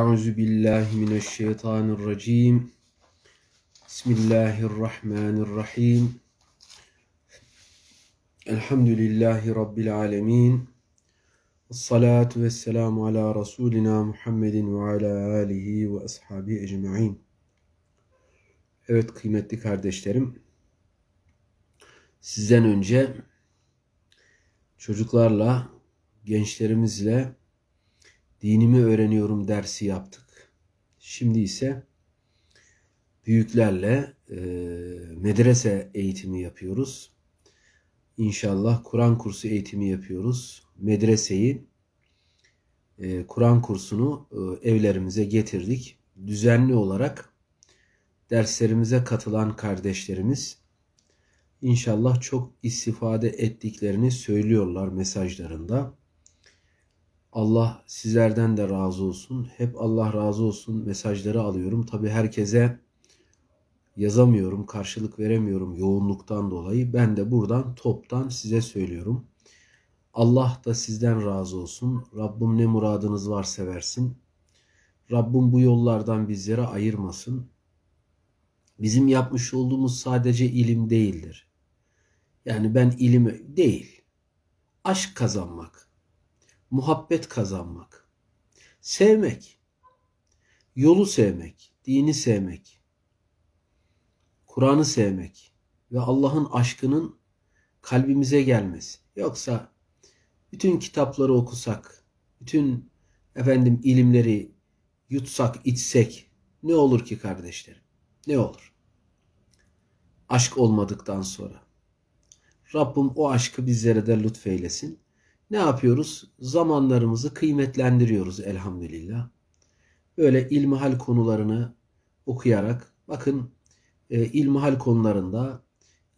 Euzu billahi mineşşeytanirracim. الرحمن Elhamdülillahi rabbil alamin. Salatu vesselamu ala rasulina Muhammedin ve ala alihi ve ashabi ecmaîn. Evet kıymetli kardeşlerim. Sizden önce çocuklarla, gençlerimizle dinimi öğreniyorum dersi yaptık. Şimdi ise büyüklerle e, medrese eğitimi yapıyoruz. İnşallah Kur'an kursu eğitimi yapıyoruz. Medreseyi, e, Kur'an kursunu e, evlerimize getirdik. Düzenli olarak derslerimize katılan kardeşlerimiz inşallah çok istifade ettiklerini söylüyorlar mesajlarında. Allah sizlerden de razı olsun. Hep Allah razı olsun mesajları alıyorum. Tabi herkese yazamıyorum, karşılık veremiyorum yoğunluktan dolayı. Ben de buradan toptan size söylüyorum. Allah da sizden razı olsun. Rabbim ne muradınız var seversin. Rabbim bu yollardan bizlere ayırmasın. Bizim yapmış olduğumuz sadece ilim değildir. Yani ben ilim değil. Aşk kazanmak muhabbet kazanmak. Sevmek. Yolu sevmek, dini sevmek. Kur'an'ı sevmek ve Allah'ın aşkının kalbimize gelmesi. Yoksa bütün kitapları okusak, bütün efendim ilimleri yutsak, içsek ne olur ki kardeşlerim? Ne olur? Aşk olmadıktan sonra. Rabbim o aşkı bizlere de lütfeylesin ne yapıyoruz? Zamanlarımızı kıymetlendiriyoruz elhamdülillah. Böyle ilmihal konularını okuyarak bakın e, ilmihal konularında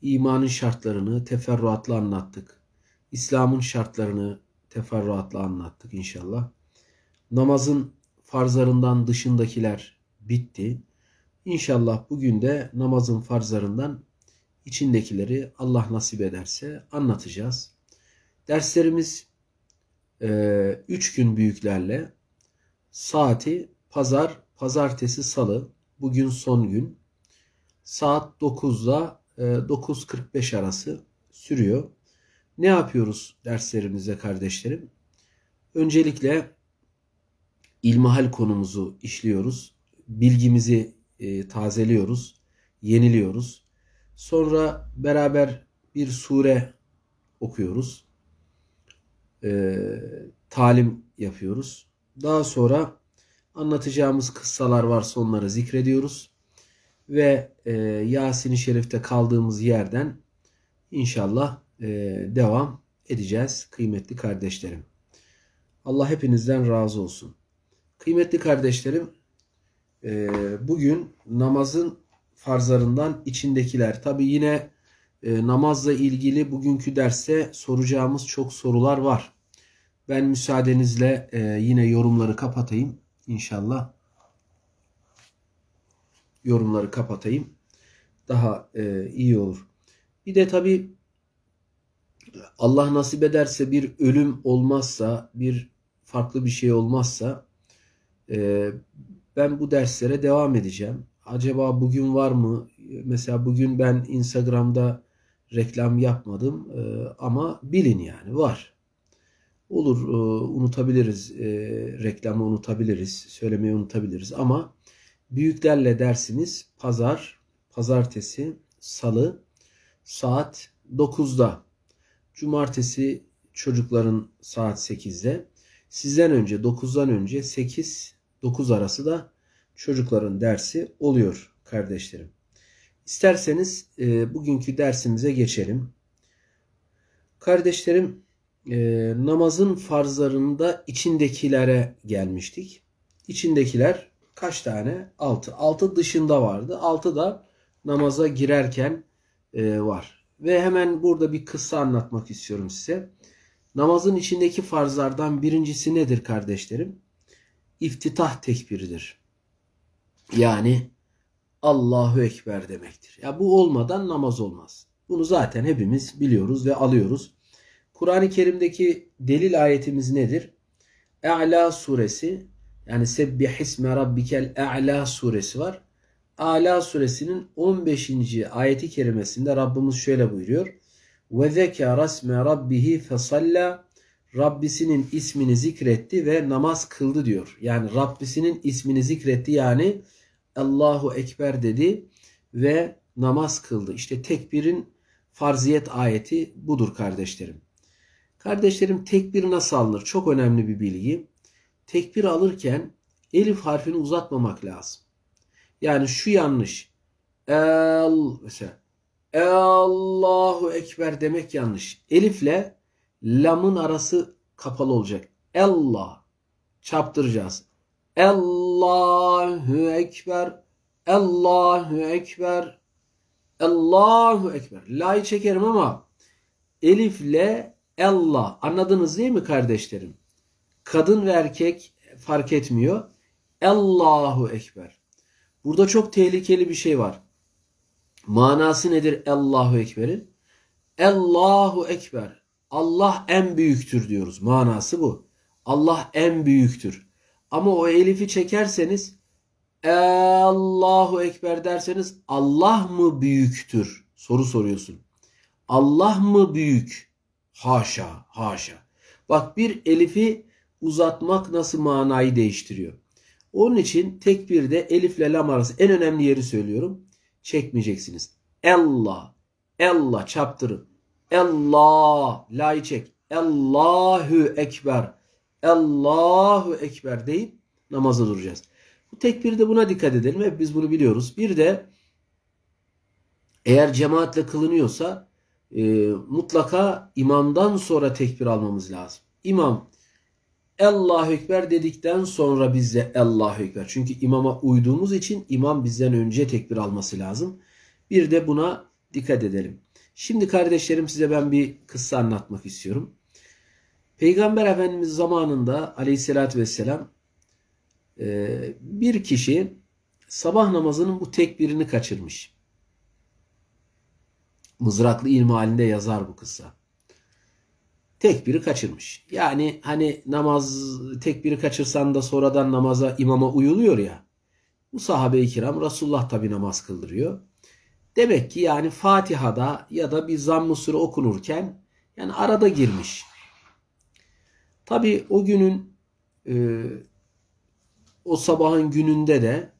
imanın şartlarını teferruatla anlattık. İslam'ın şartlarını teferruatla anlattık inşallah. Namazın farzlarından dışındakiler bitti. İnşallah bugün de namazın farzlarından içindekileri Allah nasip ederse anlatacağız. Derslerimiz 3 ee, gün büyüklerle saati pazar, pazartesi, salı bugün son gün saat 9'da 9.45 e, arası sürüyor. Ne yapıyoruz derslerimize kardeşlerim? Öncelikle ilmihal konumuzu işliyoruz. Bilgimizi e, tazeliyoruz, yeniliyoruz. Sonra beraber bir sure okuyoruz e, talim yapıyoruz. Daha sonra anlatacağımız kıssalar varsa onları zikrediyoruz. Ve e, Yasin-i Şerif'te kaldığımız yerden inşallah e, devam edeceğiz kıymetli kardeşlerim. Allah hepinizden razı olsun. Kıymetli kardeşlerim, e, bugün namazın farzlarından içindekiler. Tabi yine e, namazla ilgili bugünkü derste soracağımız çok sorular var. Ben müsaadenizle e, yine yorumları kapatayım inşallah. Yorumları kapatayım. Daha e, iyi olur. Bir de tabi Allah nasip ederse bir ölüm olmazsa, bir farklı bir şey olmazsa e, ben bu derslere devam edeceğim. Acaba bugün var mı? Mesela bugün ben Instagram'da reklam yapmadım e, ama bilin yani var. Olur e, unutabiliriz, e, reklamı unutabiliriz, söylemeyi unutabiliriz ama büyüklerle dersiniz pazar, pazartesi, salı saat 9'da. Cumartesi çocukların saat 8'de. Sizden önce 9'dan önce 8 9 arası da çocukların dersi oluyor kardeşlerim. İsterseniz e, bugünkü dersimize geçelim. Kardeşlerim e, namazın farzlarında içindekilere gelmiştik. İçindekiler kaç tane? 6. 6 dışında vardı. 6 da namaza girerken e, var. Ve hemen burada bir kısa anlatmak istiyorum size. Namazın içindeki farzlardan birincisi nedir kardeşlerim? İftitah tekbiridir. Yani Allahu Ekber demektir. Ya bu olmadan namaz olmaz. Bunu zaten hepimiz biliyoruz ve alıyoruz. Kur'an-ı Kerim'deki delil ayetimiz nedir? E'la suresi yani Sebbihisme Rabbikel E'la suresi var. Ala suresinin 15. ayeti kerimesinde Rabbimiz şöyle buyuruyor. Ve zeka rasme rabbihi fesalla Rabbisinin ismini zikretti ve namaz kıldı diyor. Yani Rabbisinin ismini zikretti yani Allahu Ekber dedi ve namaz kıldı. İşte tekbirin farziyet ayeti budur kardeşlerim. Kardeşlerim tekbir nasıl alınır? Çok önemli bir bilgi. Tekbir alırken elif harfini uzatmamak lazım. Yani şu yanlış. El mesela Allahu Ekber demek yanlış. Elifle lamın arası kapalı olacak. Allah çaptıracağız. Allahu Ekber Allahu Ekber Allahu Ekber. La'yı çekerim ama Elifle Allah. Anladınız değil mi kardeşlerim? Kadın ve erkek fark etmiyor. Allahu Ekber. Burada çok tehlikeli bir şey var. Manası nedir Allahu Ekber'in? Allahu Ekber. Allah en büyüktür diyoruz. Manası bu. Allah en büyüktür. Ama o elifi çekerseniz Allahu Ekber derseniz Allah mı büyüktür? Soru soruyorsun. Allah mı büyük? Haşa, haşa. Bak bir elifi uzatmak nasıl manayı değiştiriyor. Onun için tek bir de elifle lam arası en önemli yeri söylüyorum. Çekmeyeceksiniz. Allah, Allah çaptırın. Allah, la'yı çek. Allahu Ekber. Allahu Ekber deyip namaza duracağız. Bu tekbirde buna dikkat edelim. Hep biz bunu biliyoruz. Bir de eğer cemaatle kılınıyorsa e, mutlaka imamdan sonra tekbir almamız lazım. İmam Allahu Ekber dedikten sonra biz de Allahu Ekber. Çünkü imama uyduğumuz için imam bizden önce tekbir alması lazım. Bir de buna dikkat edelim. Şimdi kardeşlerim size ben bir kıssa anlatmak istiyorum. Peygamber Efendimiz zamanında aleyhissalatü vesselam e, bir kişi sabah namazının bu tekbirini kaçırmış. Mızraklı halinde yazar bu kıssa. Tekbiri kaçırmış. Yani hani namaz tekbiri kaçırsan da sonradan namaza imama uyuluyor ya. Bu sahabe-i kiram Resulullah tabi namaz kıldırıyor. Demek ki yani Fatiha'da ya da bir zamm-ı sure okunurken yani arada girmiş. Tabi o günün e, o sabahın gününde de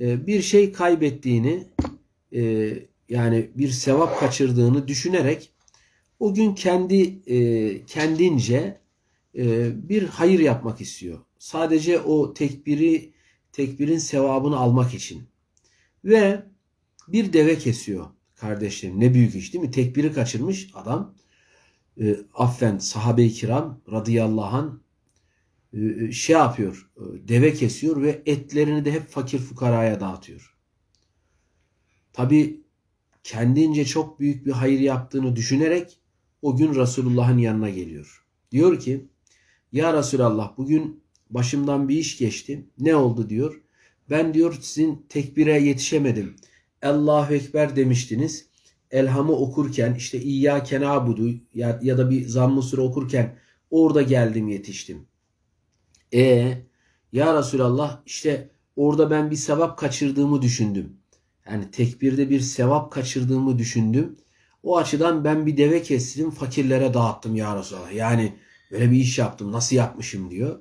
e, bir şey kaybettiğini e, yani bir sevap kaçırdığını düşünerek o gün kendi e, kendince e, bir hayır yapmak istiyor. Sadece o tekbiri tekbirin sevabını almak için. Ve bir deve kesiyor kardeşlerim. Ne büyük iş değil mi? Tekbiri kaçırmış adam. E, affen sahabe-i kiram radıyallahu an. E, e, şey yapıyor. E, deve kesiyor ve etlerini de hep fakir fukaraya dağıtıyor. Tabi kendince çok büyük bir hayır yaptığını düşünerek o gün Resulullah'ın yanına geliyor. Diyor ki ya Resulallah bugün başımdan bir iş geçti. Ne oldu diyor. Ben diyor sizin tekbire yetişemedim. Allahu Ekber demiştiniz. Elhamı okurken işte İyya Kenabudu ya, ya da bir zamm sure okurken orada geldim yetiştim. E ya Resulallah işte orada ben bir sevap kaçırdığımı düşündüm. Yani tekbirde bir sevap kaçırdığımı düşündüm. O açıdan ben bir deve kestim fakirlere dağıttım ya Resulallah. Yani böyle bir iş yaptım nasıl yapmışım diyor.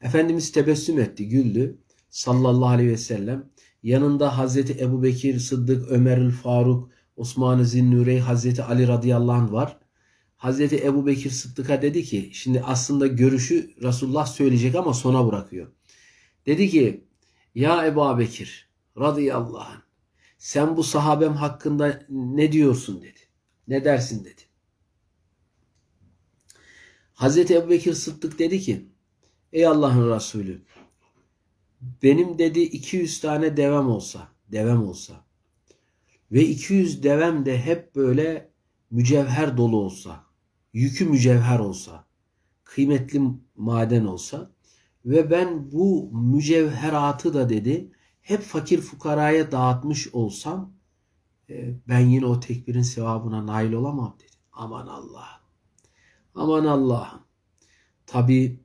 Efendimiz tebessüm etti güldü sallallahu aleyhi ve sellem. Yanında Hazreti Ebu Bekir, Sıddık, Ömerül Faruk, Osman-ı Zinnürey, Hazreti Ali radıyallahu anh var. Hazreti Ebu Bekir Sıddık'a dedi ki şimdi aslında görüşü Resulullah söyleyecek ama sona bırakıyor. Dedi ki ya Ebu Bekir radıyallahu anh sen bu sahabem hakkında ne diyorsun dedi. Ne dersin dedi. Hazreti Bekir Sıddık dedi ki Ey Allah'ın Resulü benim dedi 200 tane devem olsa devem olsa ve 200 devem de hep böyle mücevher dolu olsa yükü mücevher olsa kıymetli maden olsa ve ben bu mücevheratı da dedi hep fakir fukaraya dağıtmış olsam e, ben yine o tekbirin sevabına nail olamam dedi. Aman Allah'ım. Aman Allah'ım. Tabi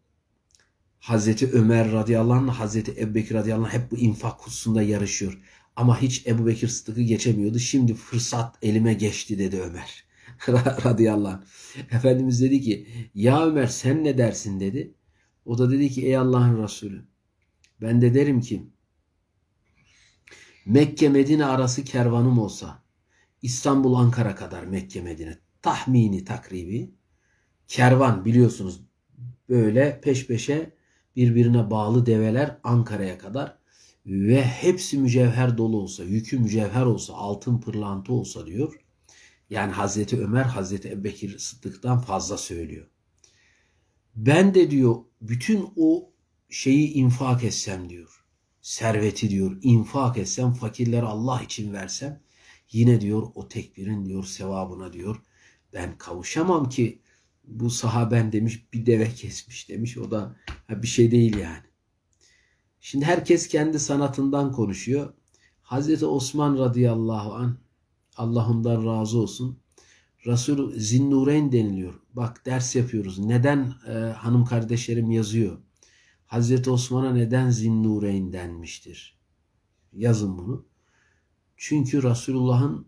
Hazreti Ömer radıyallahu anh, Hazreti Ebu Bekir radıyallahu anh hep bu infak hususunda yarışıyor. Ama hiç Ebu Bekir Sıddık'ı geçemiyordu. Şimdi fırsat elime geçti dedi Ömer. radıyallahu anh. Efendimiz dedi ki ya Ömer sen ne dersin dedi. O da dedi ki ey Allah'ın Resulü ben de derim ki Mekke Medine arası kervanım olsa İstanbul Ankara kadar Mekke Medine tahmini takribi kervan biliyorsunuz böyle peş peşe birbirine bağlı develer Ankara'ya kadar ve hepsi mücevher dolu olsa, yükü mücevher olsa, altın pırlanta olsa diyor. Yani Hazreti Ömer, Hazreti Ebubekir Sıddık'tan fazla söylüyor. Ben de diyor bütün o şeyi infak etsem diyor serveti diyor infak etsem, fakirlere Allah için versem yine diyor o tekbirin diyor sevabına diyor ben kavuşamam ki bu sahaben demiş bir deve kesmiş demiş o da ha, bir şey değil yani. Şimdi herkes kendi sanatından konuşuyor. Hazreti Osman radıyallahu an Allah ondan razı olsun. Resul Zinnureyn deniliyor. Bak ders yapıyoruz. Neden e, hanım kardeşlerim yazıyor? Hazreti Osman'a neden Zinnureyn denmiştir? Yazın bunu. Çünkü Resulullah'ın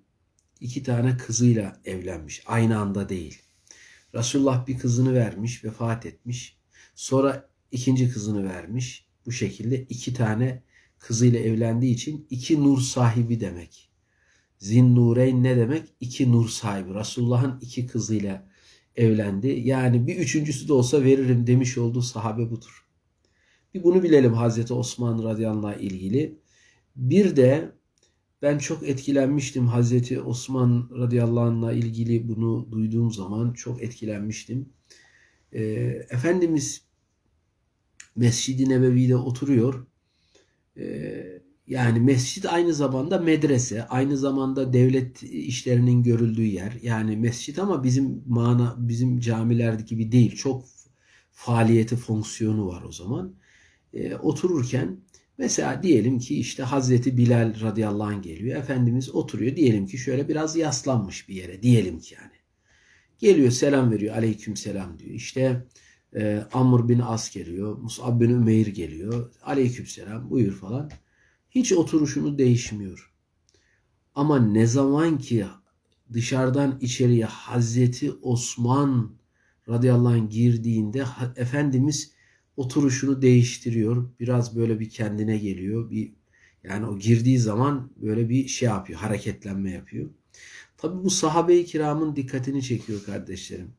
iki tane kızıyla evlenmiş. Aynı anda değil. Resulullah bir kızını vermiş, vefat etmiş. Sonra ikinci kızını vermiş. Bu şekilde iki tane kızıyla evlendiği için iki nur sahibi demek. Zinnureyn ne demek? İki nur sahibi. Resulullah'ın iki kızıyla evlendi. Yani bir üçüncüsü de olsa veririm demiş olduğu sahabe budur. Bir bunu bilelim Hazreti Osman radıyallahu ilgili. Bir de ben çok etkilenmiştim Hazreti Osman radıyallahu anh'la ilgili bunu duyduğum zaman çok etkilenmiştim. E, Efendimiz Mescid-i Nebevi'de oturuyor. E, yani mescid aynı zamanda medrese, aynı zamanda devlet işlerinin görüldüğü yer. Yani mescid ama bizim mana bizim camilerdeki gibi değil. Çok faaliyeti, fonksiyonu var o zaman e, otururken mesela diyelim ki işte Hazreti Bilal radıyallahu anh geliyor. Efendimiz oturuyor diyelim ki şöyle biraz yaslanmış bir yere diyelim ki yani. Geliyor selam veriyor aleyküm selam diyor. İşte e, Amr bin As geliyor. Musab bin Ümeyr geliyor. Aleyküm selam buyur falan. Hiç oturuşunu değişmiyor. Ama ne zaman ki dışarıdan içeriye Hazreti Osman radıyallahu anh girdiğinde Efendimiz oturuşunu değiştiriyor. Biraz böyle bir kendine geliyor. Bir yani o girdiği zaman böyle bir şey yapıyor, hareketlenme yapıyor. Tabi bu sahabe-i kiramın dikkatini çekiyor kardeşlerim.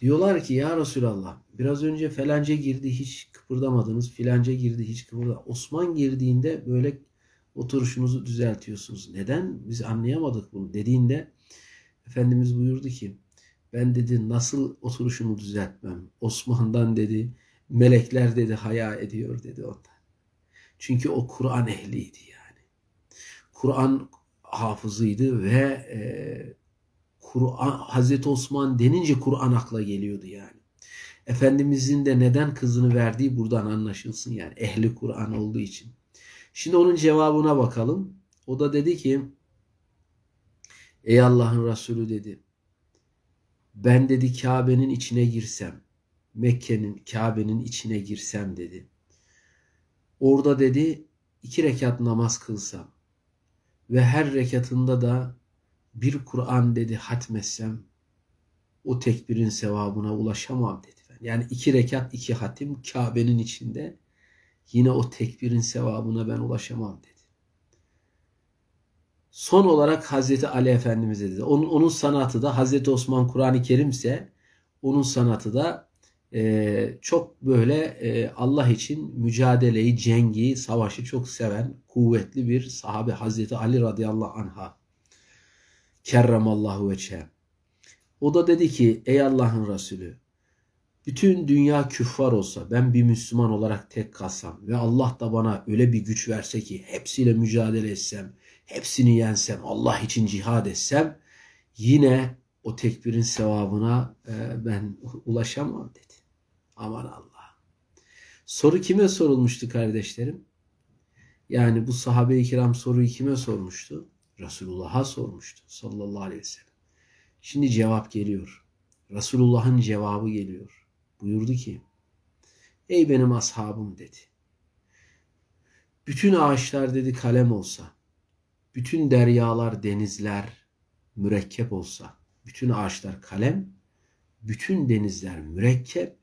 Diyorlar ki ya Resulallah biraz önce felence girdi hiç kıpırdamadınız. Filanca girdi hiç kıpırdamadı. Osman girdiğinde böyle oturuşunuzu düzeltiyorsunuz. Neden? Biz anlayamadık bunu dediğinde Efendimiz buyurdu ki ben dedi nasıl oturuşumu düzeltmem? Osman'dan dedi Melekler dedi haya ediyor dedi ondan. Çünkü o Kur'an ehliydi yani. Kur'an hafızıydı ve e, Kur'an Hazreti Osman denince Kur'an akla geliyordu yani. Efendimizin de neden kızını verdiği buradan anlaşılsın yani ehli Kur'an olduğu için. Şimdi onun cevabına bakalım. O da dedi ki Ey Allah'ın Resulü dedi. Ben dedi Kabe'nin içine girsem Mekke'nin, Kabe'nin içine girsem dedi. Orada dedi iki rekat namaz kılsam ve her rekatında da bir Kur'an dedi hatmetsem o tekbirin sevabına ulaşamam dedi. Yani iki rekat iki hatim Kabe'nin içinde yine o tekbirin sevabına ben ulaşamam dedi. Son olarak Hazreti Ali Efendimiz dedi. Onun, onun sanatı da Hazreti Osman Kur'an-ı Kerim ise onun sanatı da e, çok böyle e, Allah için mücadeleyi, cengi, savaşı çok seven kuvvetli bir sahabe Hazreti Ali radıyallahu anha. Kerramallahu veçe. O da dedi ki ey Allah'ın Resulü bütün dünya küffar olsa ben bir Müslüman olarak tek kalsam ve Allah da bana öyle bir güç verse ki hepsiyle mücadele etsem, hepsini yensem, Allah için cihad etsem yine o tekbirin sevabına e, ben ulaşamam dedi. Aman Allah. Soru kime sorulmuştu kardeşlerim? Yani bu sahabe-i kiram soruyu kime sormuştu? Resulullah'a sormuştu sallallahu aleyhi ve sellem. Şimdi cevap geliyor. Resulullah'ın cevabı geliyor. Buyurdu ki Ey benim ashabım dedi. Bütün ağaçlar dedi kalem olsa, bütün deryalar, denizler mürekkep olsa, bütün ağaçlar kalem, bütün denizler mürekkep,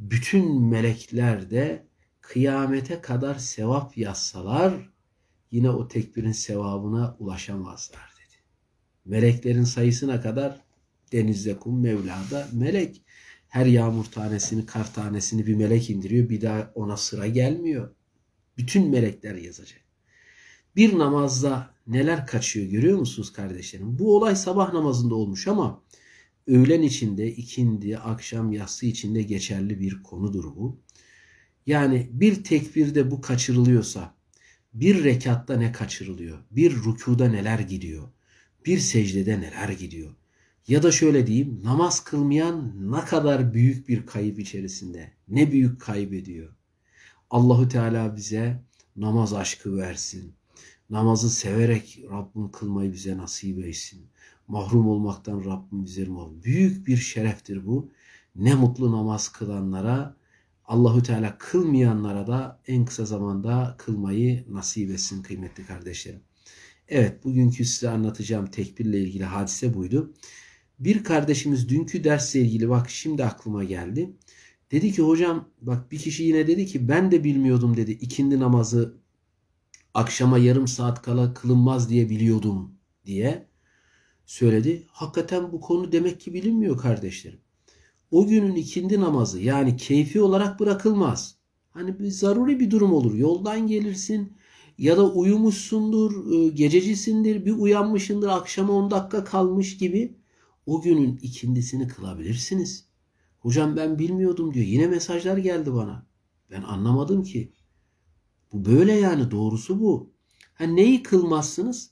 bütün melekler de kıyamete kadar sevap yazsalar yine o tekbirin sevabına ulaşamazlar dedi. Meleklerin sayısına kadar denizde kum Mevla'da melek her yağmur tanesini, kar tanesini bir melek indiriyor. Bir daha ona sıra gelmiyor. Bütün melekler yazacak. Bir namazda neler kaçıyor görüyor musunuz kardeşlerim? Bu olay sabah namazında olmuş ama öğlen içinde, ikindi, akşam, yatsı içinde geçerli bir konudur bu. Yani bir tekbirde bu kaçırılıyorsa, bir rekatta ne kaçırılıyor? Bir rükuda neler gidiyor? Bir secdede neler gidiyor? Ya da şöyle diyeyim, namaz kılmayan ne kadar büyük bir kayıp içerisinde, ne büyük kaybediyor. Allahu Teala bize namaz aşkı versin. Namazı severek Rabbim kılmayı bize nasip etsin mahrum olmaktan Rabbim bizleri mahrum. Büyük bir şereftir bu. Ne mutlu namaz kılanlara, Allahü Teala kılmayanlara da en kısa zamanda kılmayı nasip etsin kıymetli kardeşlerim. Evet bugünkü size anlatacağım tekbirle ilgili hadise buydu. Bir kardeşimiz dünkü dersle ilgili bak şimdi aklıma geldi. Dedi ki hocam bak bir kişi yine dedi ki ben de bilmiyordum dedi ikindi namazı akşama yarım saat kala kılınmaz diye biliyordum diye söyledi. Hakikaten bu konu demek ki bilinmiyor kardeşlerim. O günün ikindi namazı yani keyfi olarak bırakılmaz. Hani bir zaruri bir durum olur. Yoldan gelirsin ya da uyumuşsundur, e, gececisindir, bir uyanmışındır, akşama 10 dakika kalmış gibi o günün ikindisini kılabilirsiniz. Hocam ben bilmiyordum diyor. Yine mesajlar geldi bana. Ben anlamadım ki. Bu böyle yani doğrusu bu. Ha, neyi kılmazsınız?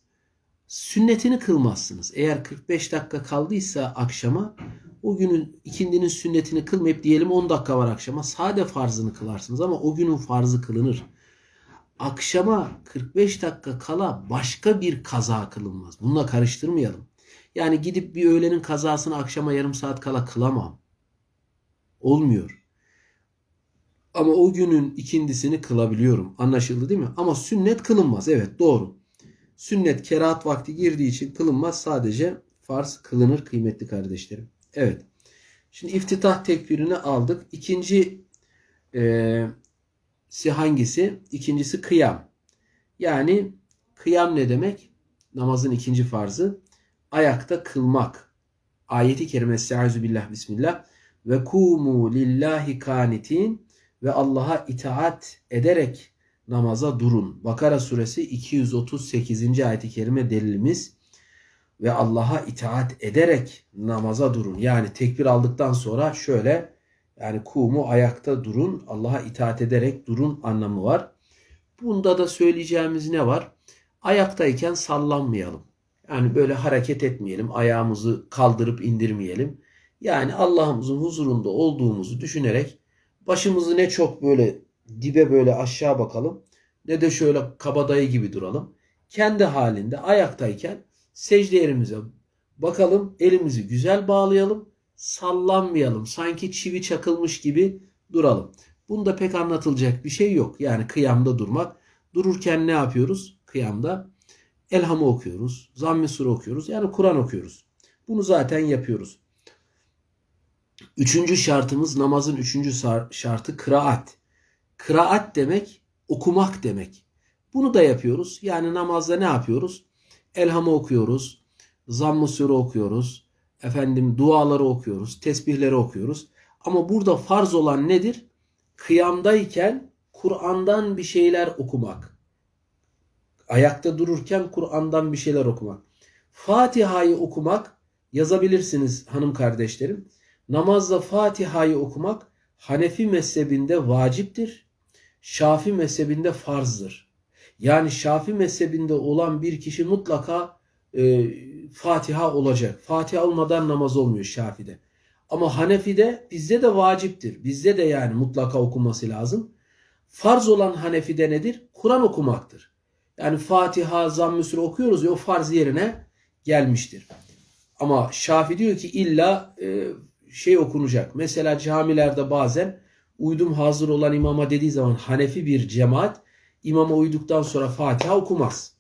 sünnetini kılmazsınız. Eğer 45 dakika kaldıysa akşama o günün ikindinin sünnetini kılmayıp diyelim 10 dakika var akşama sade farzını kılarsınız ama o günün farzı kılınır. Akşama 45 dakika kala başka bir kaza kılınmaz. Bununla karıştırmayalım. Yani gidip bir öğlenin kazasını akşama yarım saat kala kılamam. Olmuyor. Ama o günün ikindisini kılabiliyorum. Anlaşıldı değil mi? Ama sünnet kılınmaz. Evet doğru. Sünnet kerahat vakti girdiği için kılınmaz sadece farz kılınır kıymetli kardeşlerim. Evet. Şimdi iftitah tekbirini aldık. İkinci e, si hangisi? İkincisi kıyam. Yani kıyam ne demek? Namazın ikinci farzı. Ayakta kılmak. Ayeti kerimesi Euzubillah Bismillah. Ve kumu lillahi kanitin ve Allah'a itaat ederek namaza durun. Bakara suresi 238. ayet-i kerime delilimiz ve Allah'a itaat ederek namaza durun. Yani tekbir aldıktan sonra şöyle yani kumu ayakta durun, Allah'a itaat ederek durun anlamı var. Bunda da söyleyeceğimiz ne var? Ayaktayken sallanmayalım. Yani böyle hareket etmeyelim, ayağımızı kaldırıp indirmeyelim. Yani Allah'ımızın huzurunda olduğumuzu düşünerek başımızı ne çok böyle dibe böyle aşağı bakalım ne de şöyle kabadayı gibi duralım. Kendi halinde ayaktayken secde yerimize bakalım. Elimizi güzel bağlayalım. Sallanmayalım. Sanki çivi çakılmış gibi duralım. Bunda pek anlatılacak bir şey yok. Yani kıyamda durmak. Dururken ne yapıyoruz? Kıyamda elhamı okuyoruz. Zamm-ı sure okuyoruz. Yani Kur'an okuyoruz. Bunu zaten yapıyoruz. Üçüncü şartımız namazın üçüncü şartı kıraat. Kıraat demek okumak demek. Bunu da yapıyoruz. Yani namazda ne yapıyoruz? Elhamı okuyoruz. Zamm-ı sure okuyoruz. Efendim duaları okuyoruz. Tesbihleri okuyoruz. Ama burada farz olan nedir? Kıyamdayken Kur'an'dan bir şeyler okumak. Ayakta dururken Kur'an'dan bir şeyler okumak. Fatiha'yı okumak yazabilirsiniz hanım kardeşlerim. Namazda Fatiha'yı okumak Hanefi mezhebinde vaciptir. Şafi mezhebinde farzdır. Yani Şafi mezhebinde olan bir kişi mutlaka e, Fatiha olacak. Fatiha olmadan namaz olmuyor Şafi'de. Ama Hanefi'de bizde de vaciptir. Bizde de yani mutlaka okunması lazım. Farz olan Hanefi'de nedir? Kur'an okumaktır. Yani Fatiha, zamm okuyoruz ya o farz yerine gelmiştir. Ama Şafi diyor ki illa e, şey okunacak. Mesela camilerde bazen uydum hazır olan imama dediği zaman Hanefi bir cemaat imama uyduktan sonra Fatiha okumaz.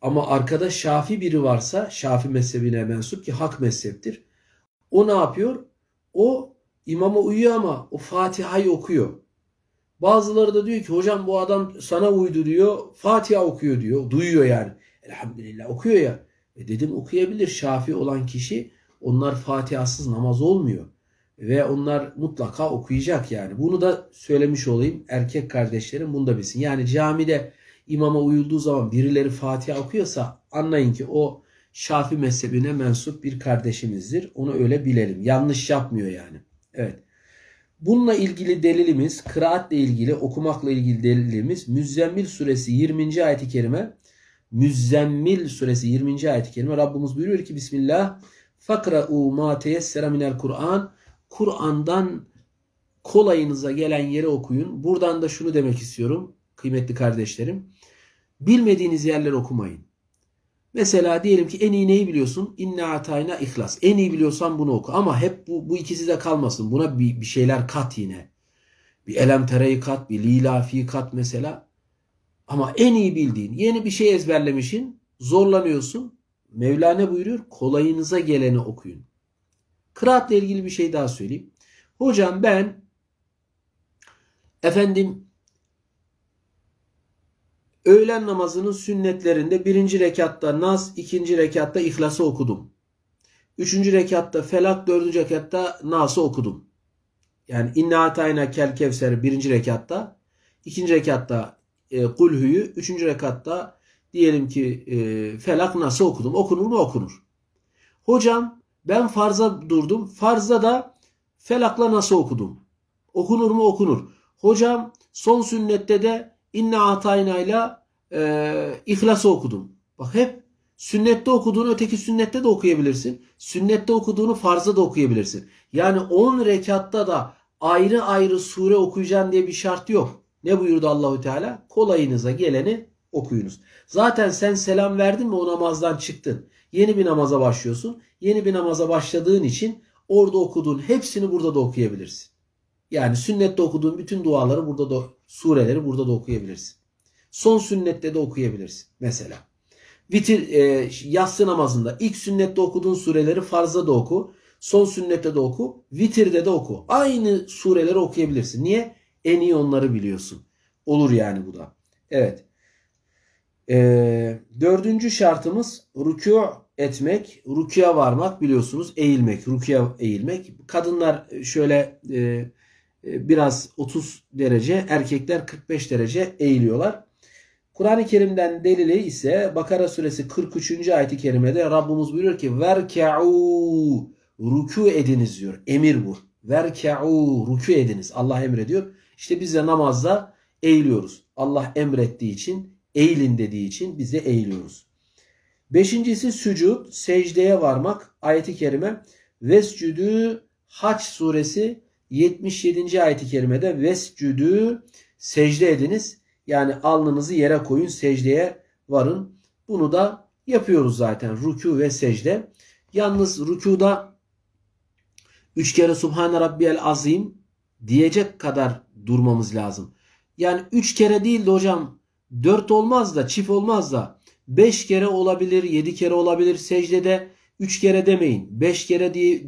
Ama arkada Şafi biri varsa Şafi mezhebine mensup ki hak mezheptir. O ne yapıyor? O imama uyuyor ama o Fatiha'yı okuyor. Bazıları da diyor ki hocam bu adam sana uydu diyor. Fatiha okuyor diyor. Duyuyor yani. Elhamdülillah okuyor ya. E dedim okuyabilir. Şafi olan kişi onlar Fatihasız namaz olmuyor. Ve onlar mutlaka okuyacak yani. Bunu da söylemiş olayım. Erkek kardeşlerim bunu da bilsin. Yani camide imama uyulduğu zaman birileri Fatiha okuyorsa anlayın ki o Şafi mezhebine mensup bir kardeşimizdir. Onu öyle bilelim. Yanlış yapmıyor yani. Evet. Bununla ilgili delilimiz, kıraatle ilgili, okumakla ilgili delilimiz Müzzemmil suresi 20. ayet-i kerime. Müzzemmil suresi 20. ayet-i kerime Rabbimiz buyuruyor ki Bismillah. Fakra'u ma teyessere minel Kur'an Kur'an'dan kolayınıza gelen yere okuyun. Buradan da şunu demek istiyorum kıymetli kardeşlerim. Bilmediğiniz yerler okumayın. Mesela diyelim ki en iyi neyi biliyorsun? İnne atayna ihlas. En iyi biliyorsan bunu oku. Ama hep bu, bu ikisi de kalmasın. Buna bir, bir şeyler kat yine. Bir elem tereyi kat, bir lilafi kat mesela. Ama en iyi bildiğin, yeni bir şey ezberlemişin, zorlanıyorsun. Mevlana buyuruyor, kolayınıza geleni okuyun. Kıraatle ilgili bir şey daha söyleyeyim. Hocam ben efendim öğlen namazının sünnetlerinde birinci rekatta Nas, ikinci rekatta İhlas'ı okudum. Üçüncü rekatta Felak, dördüncü rekatta Nas'ı okudum. Yani inna Atayna Kel Kevser birinci rekatta, ikinci rekatta e, Kulhü'yü, üçüncü rekatta diyelim ki e, Felak Nas'ı okudum. Okunur mu? Okunur. Hocam ben farza durdum. Farza da felakla nasıl okudum? Okunur mu? Okunur. Hocam son sünnette de inna atayna ile ihlası okudum. Bak hep sünnette okuduğunu öteki sünnette de okuyabilirsin. Sünnette okuduğunu farza da okuyabilirsin. Yani 10 rekatta da ayrı ayrı sure okuyacaksın diye bir şart yok. Ne buyurdu Allahü Teala? Kolayınıza geleni okuyunuz. Zaten sen selam verdin mi o namazdan çıktın. Yeni bir namaza başlıyorsun. Yeni bir namaza başladığın için orada okuduğun hepsini burada da okuyabilirsin. Yani sünnette okuduğun bütün duaları burada da sureleri burada da okuyabilirsin. Son sünnette de okuyabilirsin mesela. Vitir e, yatsı namazında ilk sünnette okuduğun sureleri farza da oku. Son sünnette de oku. Vitirde de oku. Aynı sureleri okuyabilirsin. Niye? En iyi onları biliyorsun. Olur yani bu da. Evet. Ee, dördüncü şartımız rükû etmek, rüküye varmak biliyorsunuz eğilmek, rüküye eğilmek. Kadınlar şöyle e, e biraz 30 derece, erkekler 45 derece eğiliyorlar. Kur'an-ı Kerim'den delili ise Bakara suresi 43. ayet-i kerimede Rabbimiz buyuruyor ki verka'u ruku ediniz diyor. Emir bu. Verka'u ruku ediniz. Allah emrediyor. İşte biz de namazda eğiliyoruz. Allah emrettiği için eğilin dediği için biz de eğiliyoruz. Beşincisi sücud, secdeye varmak. Ayeti kerime vescüdü Haç suresi 77. ayeti kerimede vescüdü secde ediniz. Yani alnınızı yere koyun secdeye varın. Bunu da yapıyoruz zaten ruku ve secde. Yalnız rükuda üç kere Subhane Rabbiyel Azim diyecek kadar durmamız lazım. Yani üç kere değil de hocam 4 olmaz da çift olmaz da 5 kere olabilir, 7 kere olabilir. Secdede 3 kere demeyin. 5 kere diye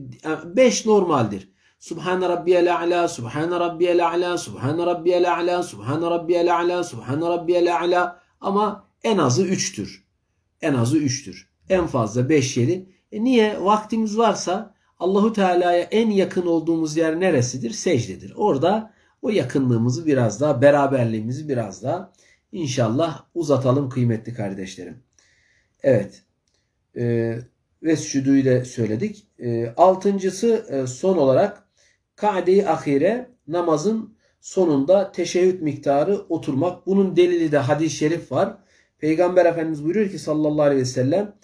5 e, normaldir. Subhan rabbiyel a'la, subhan rabbiyel a'la, subhan rabbiyel a'la, subhan rabbiyel a'la, subhan rabbiyel a'la ama en azı 3'tür. En azı 3'tür. En fazla 5 7. E niye vaktimiz varsa Allahu Teala'ya en yakın olduğumuz yer neresidir? Secdedir. Orada o yakınlığımızı biraz daha, beraberliğimizi biraz daha İnşallah uzatalım kıymetli kardeşlerim. Evet. E, ee, ve sücuduyu söyledik. E, altıncısı e, son olarak kade-i ahire namazın sonunda teşehhüt miktarı oturmak. Bunun delili de hadis-i şerif var. Peygamber Efendimiz buyuruyor ki sallallahu aleyhi ve sellem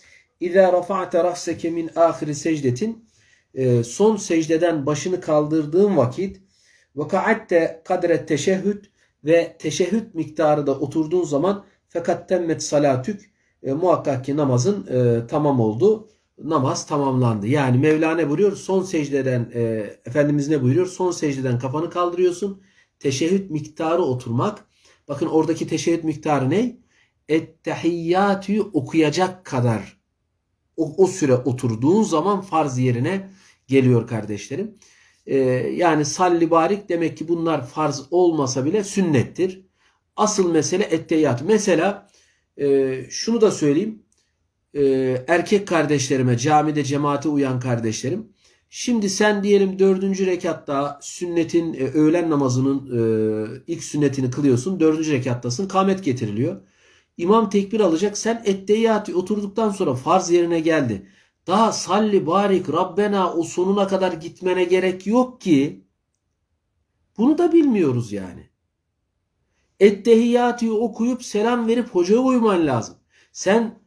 İzâ rafa'te rahseke min ahiri secdetin ee, son secdeden başını kaldırdığın vakit ve ka'atte kadre ve teşehhüt miktarı da oturduğun zaman fakat temmet salatük e, muhakkak ki namazın e, tamam oldu. Namaz tamamlandı. Yani Mevlana buyuruyor son secdeden e, Efendimiz ne buyuruyor? Son secdeden kafanı kaldırıyorsun. Teşehhüt miktarı oturmak. Bakın oradaki teşehhüt miktarı ne? Ettehiyyatü okuyacak kadar o, o süre oturduğun zaman farz yerine geliyor kardeşlerim. E, yani salli barik demek ki bunlar farz olmasa bile sünnettir. Asıl mesele etteyat. Mesela e, şunu da söyleyeyim. E, erkek kardeşlerime, camide cemaate uyan kardeşlerim. Şimdi sen diyelim dördüncü rekatta sünnetin, e, öğlen namazının e, ilk sünnetini kılıyorsun. Dördüncü rekattasın. Kamet getiriliyor. İmam tekbir alacak. Sen etteyati oturduktan sonra farz yerine geldi. Daha salli barik Rabbena o sonuna kadar gitmene gerek yok ki. Bunu da bilmiyoruz yani. Ettehiyatı okuyup selam verip hocaya uyman lazım. Sen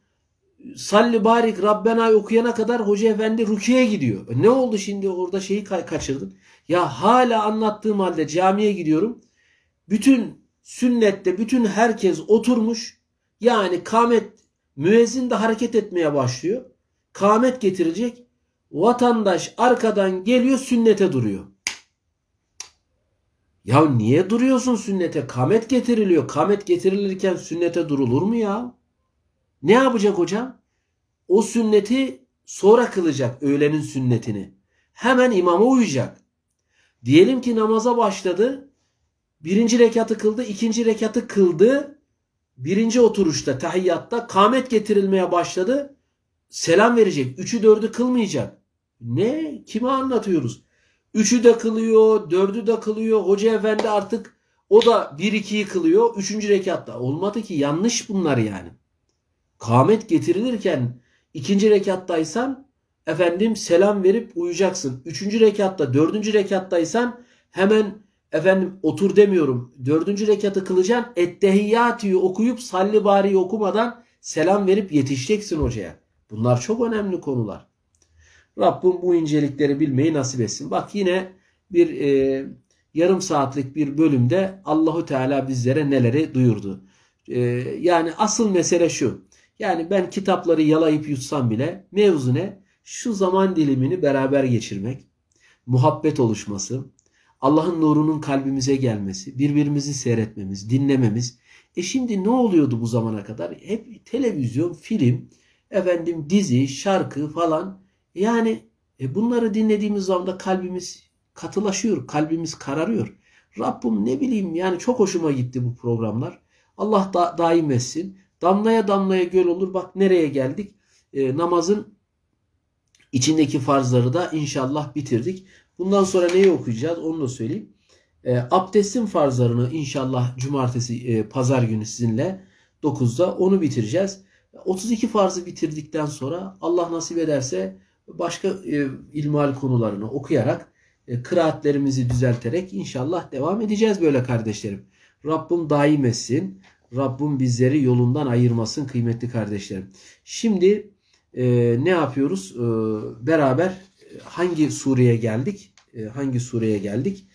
salli barik Rabbena okuyana kadar hoca efendi rukiye gidiyor. E, ne oldu şimdi orada şeyi kaçırdın? Ya hala anlattığım halde camiye gidiyorum. Bütün sünnette bütün herkes oturmuş. Yani kamet müezzin de hareket etmeye başlıyor. Kamet getirecek. Vatandaş arkadan geliyor sünnete duruyor. Ya niye duruyorsun sünnete? Kamet getiriliyor. Kamet getirilirken sünnete durulur mu ya? Ne yapacak hocam? O sünneti sonra kılacak öğlenin sünnetini. Hemen imama uyacak. Diyelim ki namaza başladı. Birinci rekatı kıldı, ikinci rekatı kıldı. Birinci oturuşta, tahiyyatta kamet getirilmeye başladı selam verecek. Üçü dördü kılmayacak. Ne? Kime anlatıyoruz? Üçü de kılıyor, dördü de kılıyor. Hoca efendi artık o da bir ikiyi kılıyor. Üçüncü rekatta. Olmadı ki yanlış bunlar yani. Kamet getirilirken ikinci rekattaysan efendim selam verip uyuyacaksın. Üçüncü rekatta, dördüncü rekattaysan hemen efendim otur demiyorum. Dördüncü rekatı kılacaksın. Ettehiyyatü'yü okuyup salli bari okumadan selam verip yetişeceksin hocaya. Bunlar çok önemli konular. Rabbim bu incelikleri bilmeyi nasip etsin. Bak yine bir e, yarım saatlik bir bölümde Allahu Teala bizlere neleri duyurdu. E, yani asıl mesele şu. Yani ben kitapları yalayıp yutsam bile mevzu ne? Şu zaman dilimini beraber geçirmek, muhabbet oluşması, Allah'ın nurunun kalbimize gelmesi, birbirimizi seyretmemiz, dinlememiz. E şimdi ne oluyordu bu zamana kadar? Hep televizyon, film, efendim dizi, şarkı falan. Yani e, bunları dinlediğimiz zaman da kalbimiz katılaşıyor, kalbimiz kararıyor. Rabbim ne bileyim yani çok hoşuma gitti bu programlar. Allah da daim etsin. Damlaya damlaya göl olur. Bak nereye geldik. E, namazın içindeki farzları da inşallah bitirdik. Bundan sonra neyi okuyacağız onu da söyleyeyim. E, abdestin farzlarını inşallah cumartesi, e, pazar günü sizinle 9'da onu bitireceğiz. 32 farzı bitirdikten sonra Allah nasip ederse başka e, ilmal konularını okuyarak e, kıraatlerimizi düzelterek inşallah devam edeceğiz böyle kardeşlerim. Rabbim daim etsin. Rabbim bizleri yolundan ayırmasın kıymetli kardeşlerim. Şimdi e, ne yapıyoruz? E, beraber e, hangi sureye geldik? E, hangi sureye geldik?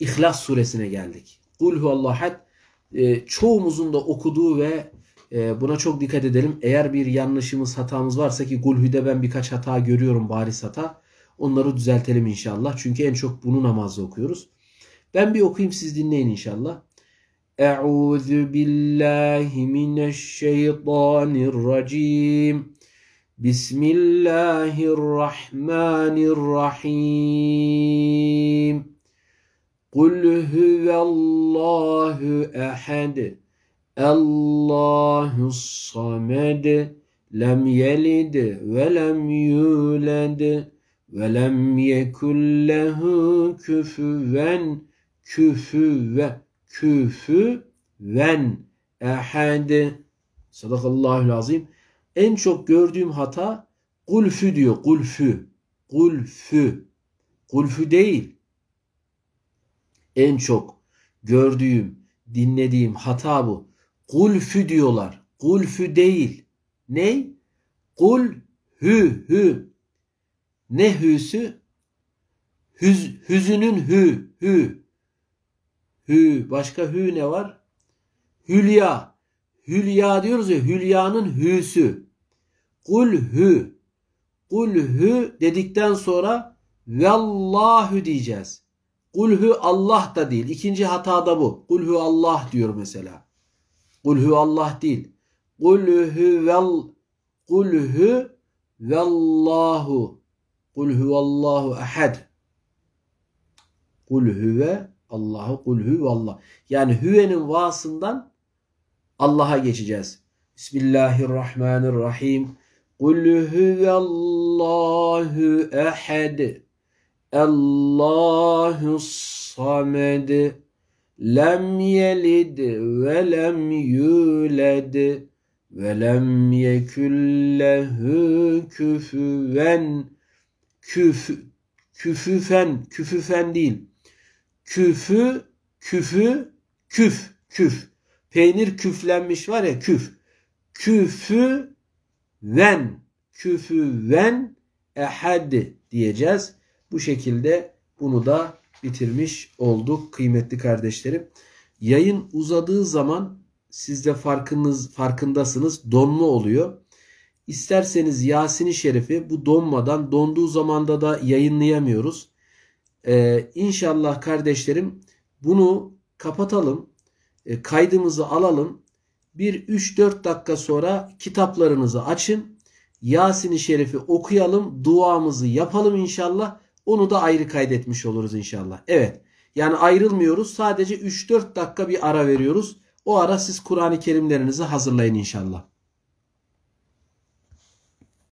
İhlas suresine geldik. Kul huvallahat e, çoğumuzun da okuduğu ve ee, buna çok dikkat edelim. Eğer bir yanlışımız, hatamız varsa ki Gulhü'de ben birkaç hata görüyorum bariz hata. Onları düzeltelim inşallah. Çünkü en çok bunu namazda okuyoruz. Ben bir okuyayım siz dinleyin inşallah. Euzu billahi mineşşeytanirracim. Bismillahirrahmanirrahim. Kul huvallahu ehad. Allahü's-Samed lem yelid ve lem yulad ve lem yekun lehu küfüven küfü küfüven ehad Sadakallahül azim. En çok gördüğüm hata kulfü diyor. Kulfü. Kulfü. Kulfü değil. En çok gördüğüm, dinlediğim hata bu. Kulfü diyorlar. Kulfü değil. Ne? Kul hü hü. Ne hüsü? Hüz, hüzünün hü hü. Hü. Başka hü ne var? Hülya. Hülya diyoruz ya hülyanın hüsü. Kul hü. Kul hü dedikten sonra vallahu diyeceğiz. Kul hü Allah da değil. İkinci hata da bu. Kul hü Allah diyor mesela. Kul Allah değil. Kul huvel kul huvellahu. Kul huvallahu ehad. Kul ve Allahu kul vallah. Yani hüvenin vasından Allah'a geçeceğiz. Bismillahirrahmanirrahim. Kul Allahu ehad. Allahu samed lem yelid ve lem yüled ve lem yekullehu küfüven küf küfüfen küfüfen değil küfü küfü küf küf peynir küflenmiş var ya küf küfü ven küfü ven ehad diyeceğiz bu şekilde bunu da bitirmiş olduk kıymetli kardeşlerim. Yayın uzadığı zaman siz de farkınız, farkındasınız donma oluyor. İsterseniz Yasin-i Şerif'i bu donmadan donduğu zamanda da yayınlayamıyoruz. Ee, inşallah kardeşlerim bunu kapatalım. E, kaydımızı alalım. Bir 3-4 dakika sonra kitaplarınızı açın. Yasin-i Şerif'i okuyalım. Duamızı yapalım inşallah. Onu da ayrı kaydetmiş oluruz inşallah. Evet. Yani ayrılmıyoruz. Sadece 3-4 dakika bir ara veriyoruz. O ara siz Kur'an-ı Kerimlerinizi hazırlayın inşallah.